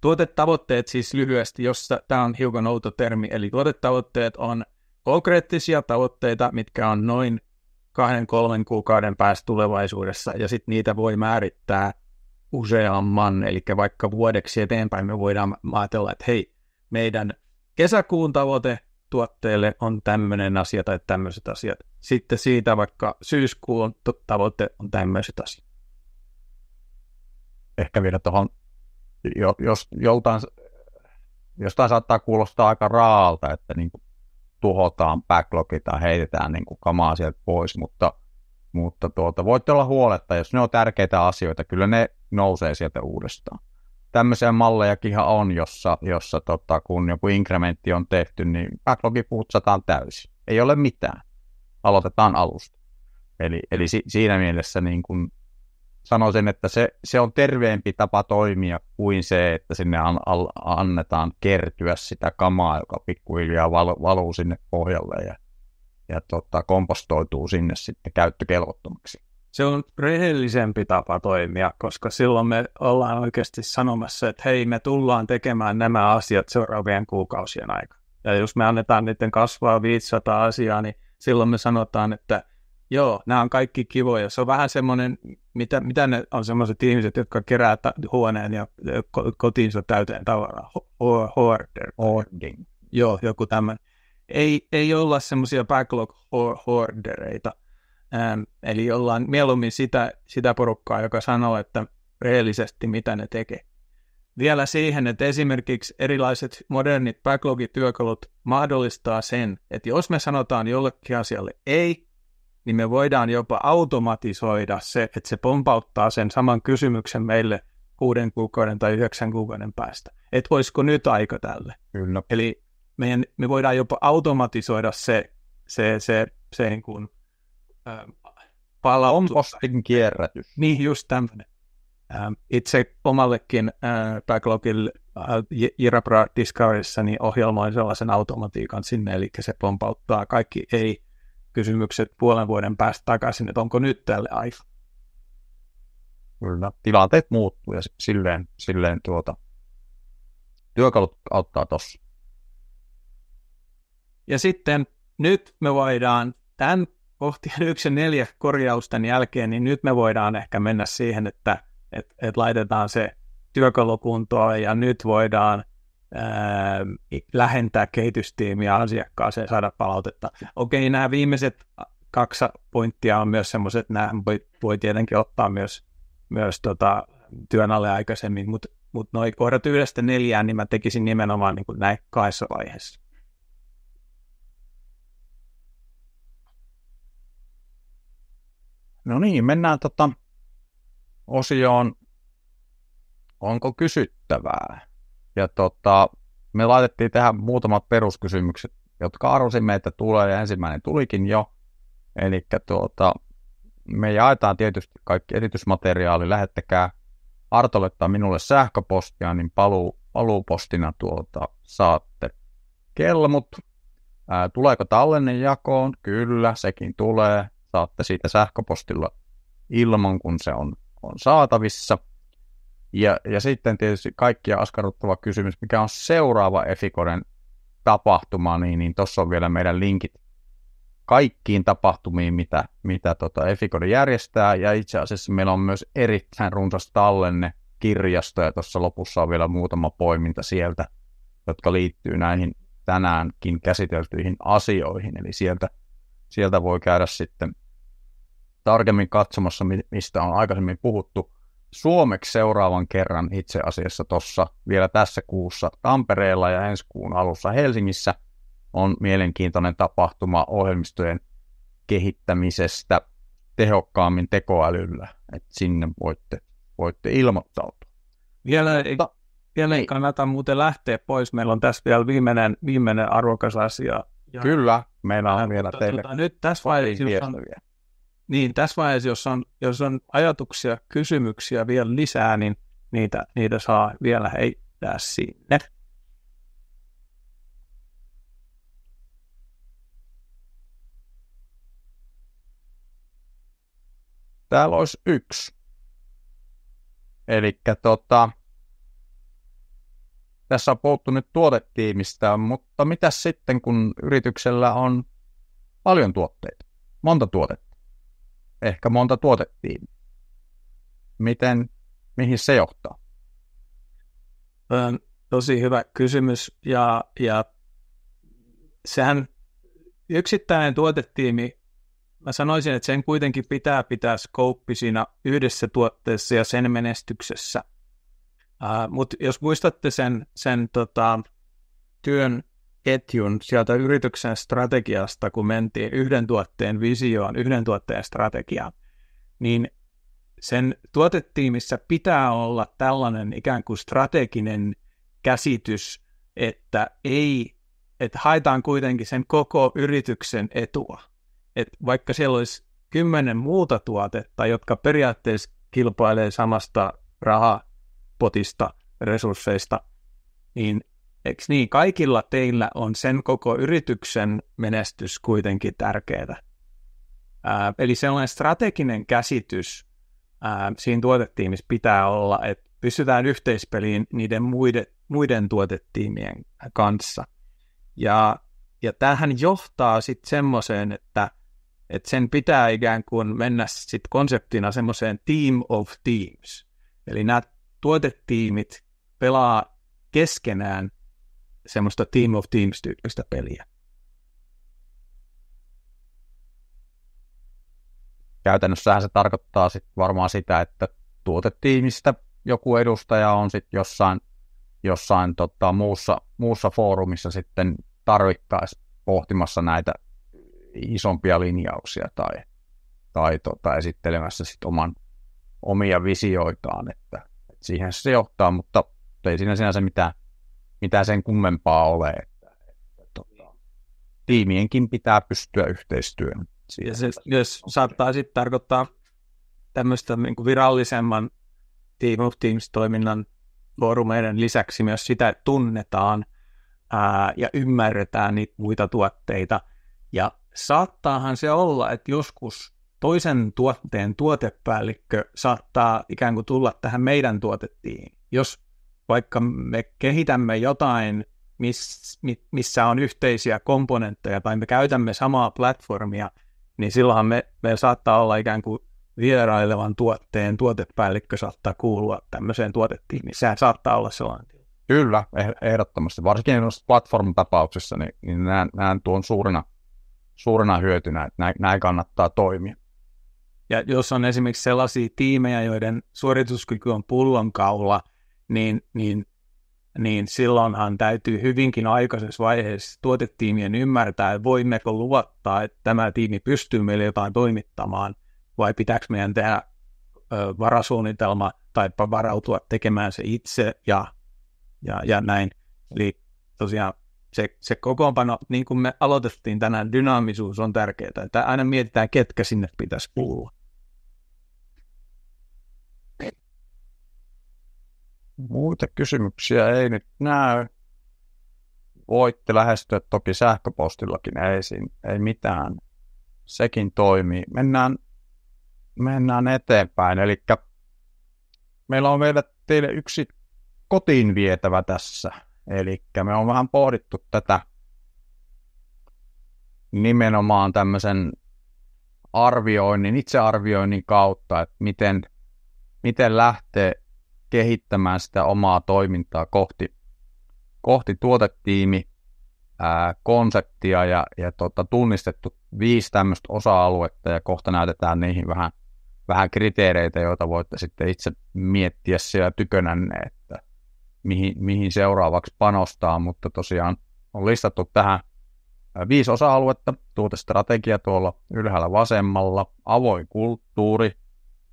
Tuotetavoitteet siis lyhyesti, jossa tämä on hiukan outo termi, eli tuotetavoitteet on konkreettisia tavoitteita, mitkä on noin kahden, kolmen kuukauden päästä tulevaisuudessa, ja sitten niitä voi määrittää – useamman, eli vaikka vuodeksi eteenpäin me voidaan ajatella, että hei, meidän kesäkuun tavoite tuotteelle on tämmöinen asia tai tämmöiset asiat. Sitten siitä vaikka syyskuun tavoite on tämmöiset asiat. Ehkä vielä tuohon, jos joltain, jostain saattaa kuulostaa aika raalta, että niin kuin tuhotaan backlogi tai heitetään niin kuin kamaa sieltä pois, mutta – mutta tuota, voitte olla huoletta, jos ne on tärkeitä asioita, kyllä ne nousee sieltä uudestaan. Tämmöisiä mallejakin on, jossa, jossa tota, kun joku inkrementti on tehty, niin backlogi putsataan täysin. Ei ole mitään. Aloitetaan alusta. Eli, eli si, siinä mielessä niin kun sanoisin, että se, se on terveempi tapa toimia kuin se, että sinne an, al- annetaan kertyä sitä kamaa, joka pikkuhiljaa val, valuu sinne pohjalle ja ja tota, kompostoituu sinne sitten käyttökelvottomaksi. Se on rehellisempi tapa toimia, koska silloin me ollaan oikeasti sanomassa, että hei, me tullaan tekemään nämä asiat seuraavien kuukausien aikana. Ja jos me annetaan niiden kasvaa 500 asiaa, niin silloin me sanotaan, että joo, nämä on kaikki kivoja. Se on vähän semmoinen, mitä, mitä ne on semmoiset ihmiset, jotka kerää ta- huoneen ja kotiinsa täyteen tavaraa. Hoarder. Hoarding. Joo, joku tämmöinen ei, ei olla semmoisia backlog-hordereita. Ähm, eli ollaan mieluummin sitä, sitä porukkaa, joka sanoo, että reellisesti mitä ne tekee. Vielä siihen, että esimerkiksi erilaiset modernit backlogityökalut mahdollistaa sen, että jos me sanotaan jollekin asialle ei, niin me voidaan jopa automatisoida se, että se pompauttaa sen saman kysymyksen meille kuuden kuukauden tai yhdeksän kuukauden päästä. Että olisiko nyt aika tälle? Kyllä. Eli meidän, me voidaan jopa automatisoida se, se, se, se niin kuin, ä, palautus. kierrätys. Niin, just tämmöinen. itse omallekin ä, backlogille Jirabra Discoverissa niin ohjelmoin sellaisen automatiikan sinne, eli se pompauttaa kaikki ei-kysymykset puolen vuoden päästä takaisin, että onko nyt tälle aika. Kyllä, tilanteet muuttuu ja silleen, silleen tuota, työkalut auttaa tuossa. Ja sitten nyt me voidaan tämän kohtien yksi ja neljä korjausten jälkeen, niin nyt me voidaan ehkä mennä siihen, että et, et laitetaan se työkalukuntoon ja nyt voidaan ää, lähentää kehitystiimiä asiakkaaseen saada palautetta. Okei, nämä viimeiset kaksi pointtia on myös semmoiset, että nämä voi, voi tietenkin ottaa myös, myös tota, työn alle aikaisemmin, mutta mut, mut noin kohdat yhdestä neljään, niin mä tekisin nimenomaan niin kuin näin kahdessa vaiheessa. No niin, mennään tota osioon, onko kysyttävää. Ja tota, me laitettiin tähän muutamat peruskysymykset, jotka arvosimme, että tulee, ja ensimmäinen tulikin jo. Eli tuota, me jaetaan tietysti kaikki esitysmateriaali, lähettäkää Artolle tai minulle sähköpostia, niin paluu, paluupostina tuota, saatte kelmut. Ää, tuleeko tallenne jakoon? Kyllä, sekin tulee vastaatte siitä sähköpostilla ilman, kun se on, on saatavissa. Ja, ja sitten tietysti kaikkia askarruttava kysymys, mikä on seuraava Efikoden tapahtuma, niin, niin tuossa on vielä meidän linkit kaikkiin tapahtumiin, mitä, mitä tota Efikode järjestää, ja itse asiassa meillä on myös erittäin runsas tallenne kirjasto, ja tuossa lopussa on vielä muutama poiminta sieltä, jotka liittyy näihin tänäänkin käsiteltyihin asioihin, eli sieltä, sieltä voi käydä sitten tarkemmin katsomassa, mistä on aikaisemmin puhuttu. Suomeksi seuraavan kerran itse asiassa tuossa vielä tässä kuussa Tampereella ja ensi kuun alussa Helsingissä on mielenkiintoinen tapahtuma ohjelmistojen kehittämisestä tehokkaammin tekoälyllä. että sinne voitte, voitte ilmoittautua. Vielä ei, Ta- vielä ei niin. kannata muuten lähteä pois. Meillä on tässä vielä viimeinen, viimeinen arvokas asia. Ja, Kyllä, meillä on ja, vielä tuota, teille. Tuota, nyt tässä vaiheessa, niin, tässä vaiheessa, jos on, jos on ajatuksia, kysymyksiä vielä lisää, niin niitä, niitä saa vielä heittää sinne. Täällä olisi yksi. Eli tota, tässä on puhuttu nyt tuotetiimistä, mutta mitä sitten, kun yrityksellä on paljon tuotteita, monta tuotetta? ehkä monta tuotettiin. Miten, mihin se johtaa? Tosi hyvä kysymys ja, ja sehän yksittäinen tuotetiimi, mä sanoisin, että sen kuitenkin pitää pitää skouppi siinä yhdessä tuotteessa ja sen menestyksessä. Uh, Mutta jos muistatte sen, sen tota, työn ketjun sieltä yrityksen strategiasta, kun mentiin yhden tuotteen visioon, yhden tuotteen strategiaan, niin sen tuotetiimissä pitää olla tällainen ikään kuin strateginen käsitys, että ei, että haetaan kuitenkin sen koko yrityksen etua. Että vaikka siellä olisi kymmenen muuta tuotetta, jotka periaatteessa kilpailee samasta rahapotista, resursseista, niin Eikö niin, kaikilla teillä on sen koko yrityksen menestys kuitenkin tärkeää. Ää, eli sellainen strateginen käsitys ää, siinä tuotetiimissä pitää olla, että pystytään yhteispeliin niiden muiden, muiden tuotetiimien kanssa. Ja, ja tämähän johtaa sitten semmoiseen, että et sen pitää ikään kuin mennä sitten konseptina semmoiseen team of teams. Eli nämä tuotetiimit pelaa keskenään semmoista Team of Teams-tyyppistä peliä. Käytännössähän se tarkoittaa sit varmaan sitä, että tuotetiimistä joku edustaja on sitten jossain, jossain tota, muussa, muussa foorumissa sitten tarvittaisi pohtimassa näitä isompia linjauksia tai, tai tota, esittelemässä sit oman, omia visioitaan, että, että siihen se johtaa, mutta ei siinä sinänsä mitään mitä sen kummempaa ole. Että, että, että, tota, tiimienkin pitää pystyä yhteistyöhön. Ja se, jos saattaa sitten tarkoittaa tämmöistä niinku virallisemman Team of Teams-toiminnan foorumeiden lisäksi myös sitä, että tunnetaan ää, ja ymmärretään niitä muita tuotteita. Ja saattaahan se olla, että joskus toisen tuotteen tuotepäällikkö saattaa ikään kuin tulla tähän meidän tuotettiin, jos vaikka me kehitämme jotain, missä on yhteisiä komponentteja tai me käytämme samaa platformia, niin silloinhan me, me saattaa olla ikään kuin vierailevan tuotteen tuotepäällikkö saattaa kuulua tämmöiseen tuotetiimiin. Sehän saattaa olla sellainen Kyllä, eh, ehdottomasti. Varsinkin noissa platform-tapauksissa, niin, niin näen, näen tuon suurena, suurena hyötynä, että näin, näin kannattaa toimia. Ja jos on esimerkiksi sellaisia tiimejä, joiden suorituskyky on pullonkaula – niin, niin, niin silloinhan täytyy hyvinkin aikaisessa vaiheessa tuotetiimien ymmärtää, että voimmeko luottaa, että tämä tiimi pystyy meille jotain toimittamaan, vai pitääkö meidän tehdä varasuunnitelma tai varautua tekemään se itse ja, ja, ja näin. Eli tosiaan se, se kokoonpano, niin kuin me aloitettiin tänään, dynaamisuus on tärkeää, että aina mietitään, ketkä sinne pitäisi kuulua. Muita kysymyksiä ei nyt näy. Voitte lähestyä toki sähköpostillakin, ei, siinä, ei mitään. Sekin toimii. Mennään, mennään eteenpäin. Eli meillä on vielä teille yksi kotiin vietävä tässä. Eli me on vähän pohdittu tätä nimenomaan tämmöisen arvioinnin, itsearvioinnin kautta, että miten, miten lähtee kehittämään sitä omaa toimintaa kohti, kohti tuotetiimi, ää, konseptia ja, ja tota, tunnistettu viisi tämmöistä osa-aluetta ja kohta näytetään niihin vähän, vähän kriteereitä, joita voitte sitten itse miettiä siellä tykönänne, että mihin, mihin seuraavaksi panostaa, mutta tosiaan on listattu tähän viisi osa-aluetta, tuotestrategia tuolla ylhäällä vasemmalla, avoin kulttuuri,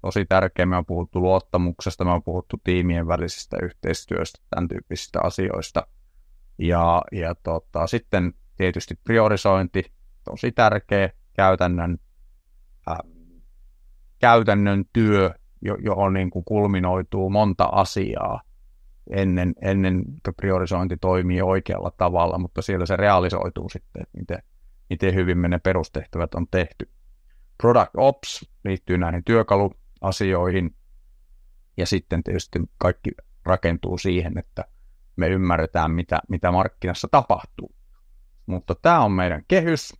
tosi tärkeä. Me on puhuttu luottamuksesta, me on puhuttu tiimien välisestä yhteistyöstä, tämän tyyppisistä asioista. Ja, ja tota, sitten tietysti priorisointi, tosi tärkeä käytännön, äh, käytännön työ, johon niin kuin kulminoituu monta asiaa ennen, ennen priorisointi toimii oikealla tavalla, mutta siellä se realisoituu sitten, että miten, miten hyvin me ne perustehtävät on tehty. Product Ops liittyy näihin työkalu, asioihin. Ja sitten tietysti kaikki rakentuu siihen, että me ymmärretään, mitä, mitä markkinassa tapahtuu. Mutta tämä on meidän kehys,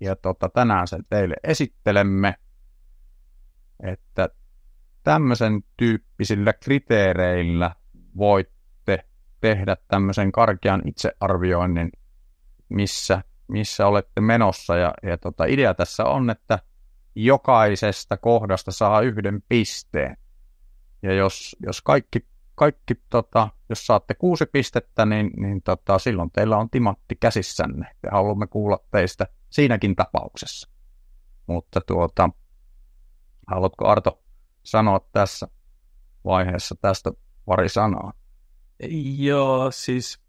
ja tota, tänään sen teille esittelemme, että tämmöisen tyyppisillä kriteereillä voitte tehdä tämmöisen karkean itsearvioinnin, missä, missä olette menossa. Ja, ja tota, idea tässä on, että jokaisesta kohdasta saa yhden pisteen. Ja jos, jos kaikki, kaikki tota, jos saatte kuusi pistettä, niin, niin tota, silloin teillä on timatti käsissänne. Ja haluamme kuulla teistä siinäkin tapauksessa. Mutta tuota, haluatko Arto sanoa tässä vaiheessa tästä pari sanaa? Joo, siis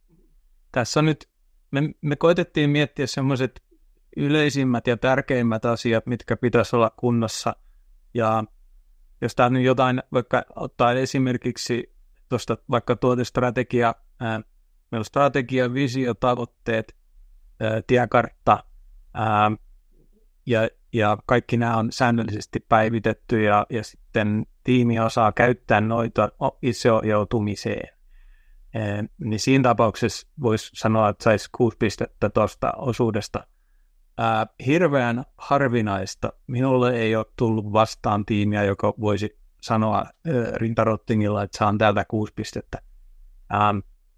tässä on nyt, me, me koitettiin miettiä semmoiset yleisimmät ja tärkeimmät asiat, mitkä pitäisi olla kunnossa. Ja jos tämä nyt jotain, vaikka ottaa esimerkiksi tuosta vaikka tuotestrategia, ää, meillä on strategia, visio, tavoitteet, ää, tiekartta ää, ja, ja kaikki nämä on säännöllisesti päivitetty ja, ja sitten tiimi osaa käyttää noita itseohjautumiseen. Ää, niin siinä tapauksessa voisi sanoa, että saisi kuusi pistettä tuosta osuudesta – Äh, hirveän harvinaista. Minulle ei ole tullut vastaan tiimiä, joka voisi sanoa äh, rintarottingilla, että saan täältä kuusi pistettä.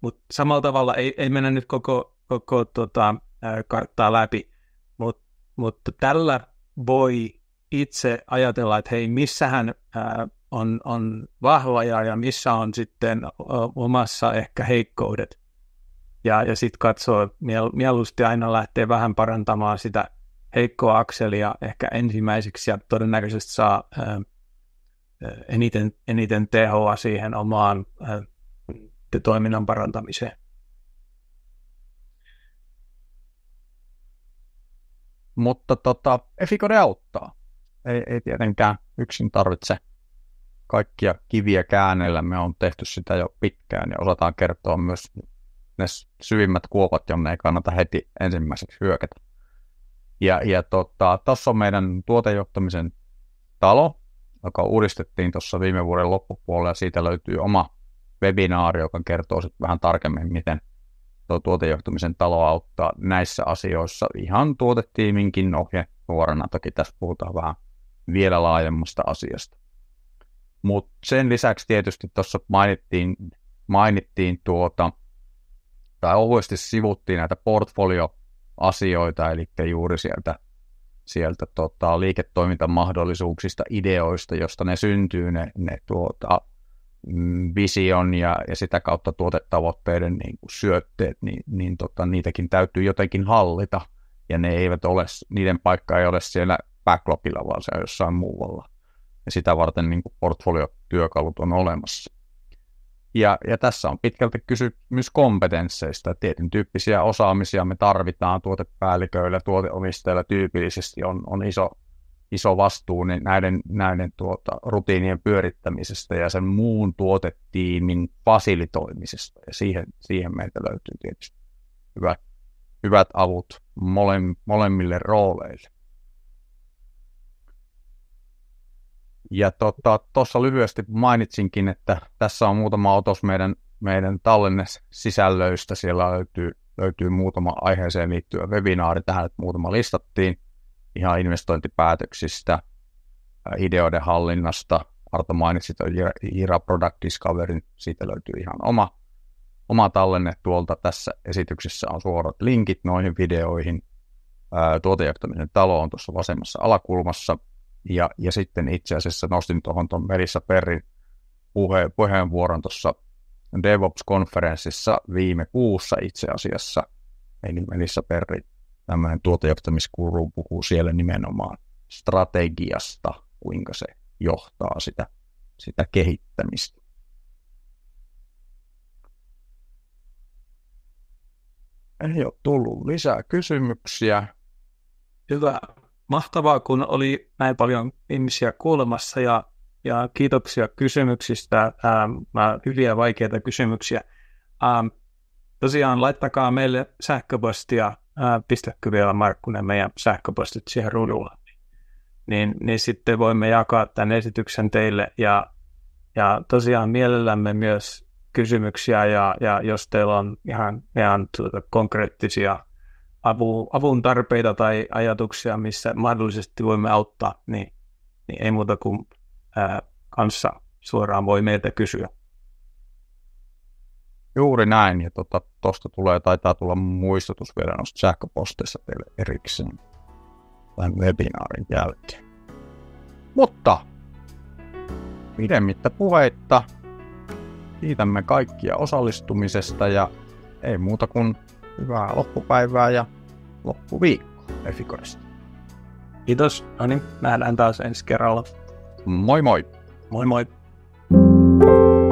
mutta samalla tavalla ei, ei mennä nyt koko, koko tota, äh, karttaa läpi, mutta mut tällä voi itse ajatella, että hei, missähän ää, on, on vahva ja, ja missä on sitten ä, omassa ehkä heikkoudet ja, ja sitten katsoo, miel, mieluusti aina lähtee vähän parantamaan sitä heikkoa akselia ehkä ensimmäiseksi ja todennäköisesti saa ää, eniten, eniten tehoa siihen omaan ää, toiminnan parantamiseen. Mutta tota, Efikode auttaa. Ei, ei tietenkään yksin tarvitse kaikkia kiviä käännellä. Me on tehty sitä jo pitkään ja osataan kertoa myös ne syvimmät kuopat, jonne ei kannata heti ensimmäiseksi hyökätä. Ja, ja tota, on meidän tuotejohtamisen talo, joka uudistettiin tuossa viime vuoden loppupuolella, ja siitä löytyy oma webinaari, joka kertoo sitten vähän tarkemmin, miten tuo tuotejohtamisen talo auttaa näissä asioissa ihan tuotetiiminkin ohjenuorana. Toki tässä puhutaan vähän vielä laajemmasta asiasta. Mutta sen lisäksi tietysti tuossa mainittiin, mainittiin tuota, tai ohuesti sivuttiin näitä portfolioasioita, eli juuri sieltä, sieltä tota, liiketoimintamahdollisuuksista, ideoista, josta ne syntyy, ne, ne tuota, mm, vision ja, ja sitä kautta tuotetavoitteiden niin kuin syötteet, niin, niin tota, niitäkin täytyy jotenkin hallita, ja ne eivät ole, niiden paikka ei ole siellä backlogilla, vaan se on jossain muualla. Ja sitä varten niin kuin portfoliotyökalut on olemassa. Ja, ja tässä on pitkälti kysymys kompetensseista. Tietyn tyyppisiä osaamisia me tarvitaan tuotepäälliköillä, tuoteomistajilla tyypillisesti on, on iso, iso vastuu niin näiden, näiden tuota, rutiinien pyörittämisestä ja sen muun tuotetiimin fasilitoimisesta. Ja siihen, siihen meiltä löytyy tietysti hyvät, hyvät avut mole, molemmille rooleille. Ja tuossa tota, lyhyesti mainitsinkin, että tässä on muutama otos meidän, meidän tallenne sisällöistä. Siellä löytyy, löytyy muutama aiheeseen liittyvä webinaari tähän, että muutama listattiin ihan investointipäätöksistä, ideoiden hallinnasta. Arto mainitsi Jira Product Discoverin, siitä löytyy ihan oma, oma tallenne tuolta. Tässä esityksessä on suorat linkit noihin videoihin. Tuotejohtaminen talo on tuossa vasemmassa alakulmassa – ja, ja sitten itse asiassa nostin tuohon tuon Melissa Perrin puhe, puheenvuoron tuossa DevOps-konferenssissa viime kuussa itse asiassa. Eli Melissa Perri, tämmöinen tuotejohtamiskuru, puhuu siellä nimenomaan strategiasta, kuinka se johtaa sitä, sitä kehittämistä. Ei ole tullut lisää kysymyksiä. Hyvä mahtavaa, kun oli näin paljon ihmisiä kuulemassa ja, ja kiitoksia kysymyksistä, ähm, hyviä vaikeita kysymyksiä. Ähm, tosiaan laittakaa meille sähköpostia, äh, pistäkö vielä Markkunen meidän sähköpostit siihen ruudulla, niin, niin sitten voimme jakaa tämän esityksen teille ja, ja tosiaan mielellämme myös kysymyksiä ja, ja jos teillä on ihan, ihan tuota konkreettisia apu, avun tarpeita tai ajatuksia, missä mahdollisesti voimme auttaa, niin, niin ei muuta kuin ää, kanssa suoraan voi meiltä kysyä. Juuri näin, ja tuosta tota, tulee, taitaa tulla muistutus vielä noista sähköposteissa teille erikseen tämän webinaarin jälkeen. Mutta pidemmittä puheitta, kiitämme kaikkia osallistumisesta ja ei muuta kuin hyvää loppupäivää ja loppuviikkoa Efikorista. Kiitos. No niin, nähdään taas ensi kerralla. Moi moi. Moi moi. thank you